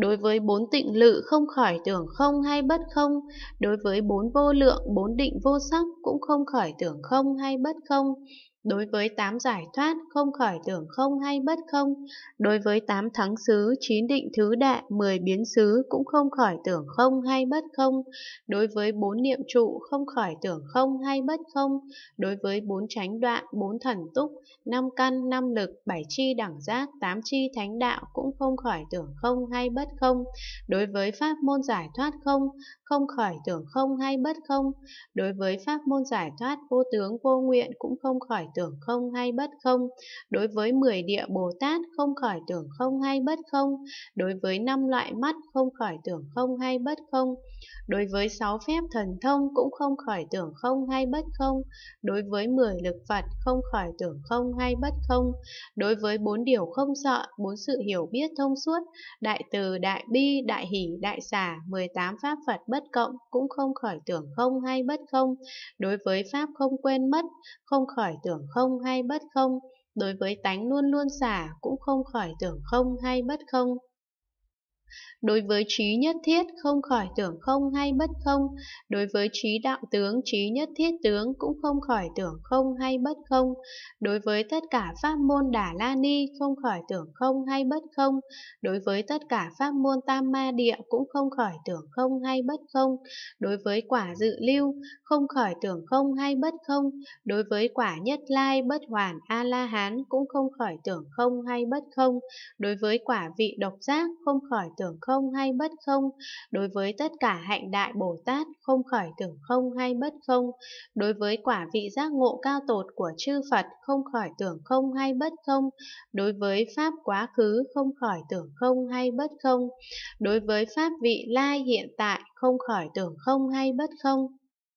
Đối với bốn tịnh lự không khỏi tưởng không hay bất không, đối với bốn vô lượng, bốn định vô sắc cũng không khỏi tưởng không hay bất không, Đối với tám giải thoát không khỏi tưởng không hay bất không, đối với tám thắng xứ chín định thứ đại mười biến xứ cũng không khỏi tưởng không hay bất không, đối với bốn niệm trụ không khỏi tưởng không hay bất không, đối với bốn chánh đoạn bốn thần túc, năm căn năm lực bảy chi đẳng giác tám chi thánh đạo cũng không khỏi tưởng không hay bất không, đối với pháp môn giải thoát không không khỏi tưởng không hay bất không, đối với pháp môn giải thoát vô tướng vô nguyện cũng không khỏi tưởng không hay bất không, đối với mười địa Bồ Tát không khỏi tưởng không hay bất không, đối với năm loại mắt không khỏi tưởng không hay bất không, đối với sáu phép thần thông cũng không khỏi tưởng không hay bất không, đối với mười lực Phật không khỏi tưởng không hay bất không, đối với bốn điều không sợ, bốn sự hiểu biết thông suốt, đại từ, đại bi, đại hỷ, đại xả, 18 pháp Phật bất cộng cũng không khỏi tưởng không hay bất không, đối với pháp không quên mất, không khỏi tưởng không hay bất không, đối với tánh luôn luôn xả cũng không khỏi tưởng không hay bất không. Đối với trí nhất thiết không khỏi tưởng không hay bất không, đối với trí đạo tướng trí nhất thiết tướng cũng không khỏi tưởng không hay bất không, đối với tất cả pháp môn đà la ni không khỏi tưởng không hay bất không, đối với tất cả pháp môn tam ma địa cũng không khỏi tưởng không hay bất không, đối với quả dự lưu không khỏi tưởng không hay bất không, đối với quả nhất lai bất hoàn a la hán cũng không khỏi tưởng không hay bất không, đối với quả vị độc giác không khỏi tưởng không hay bất không, đối với tất cả hạnh đại Bồ Tát không khởi tưởng không hay bất không, đối với quả vị giác ngộ cao tột của chư Phật không khởi tưởng không hay bất không, đối với pháp quá khứ không khởi tưởng không hay bất không, đối với pháp vị lai hiện tại không khởi tưởng không hay bất không.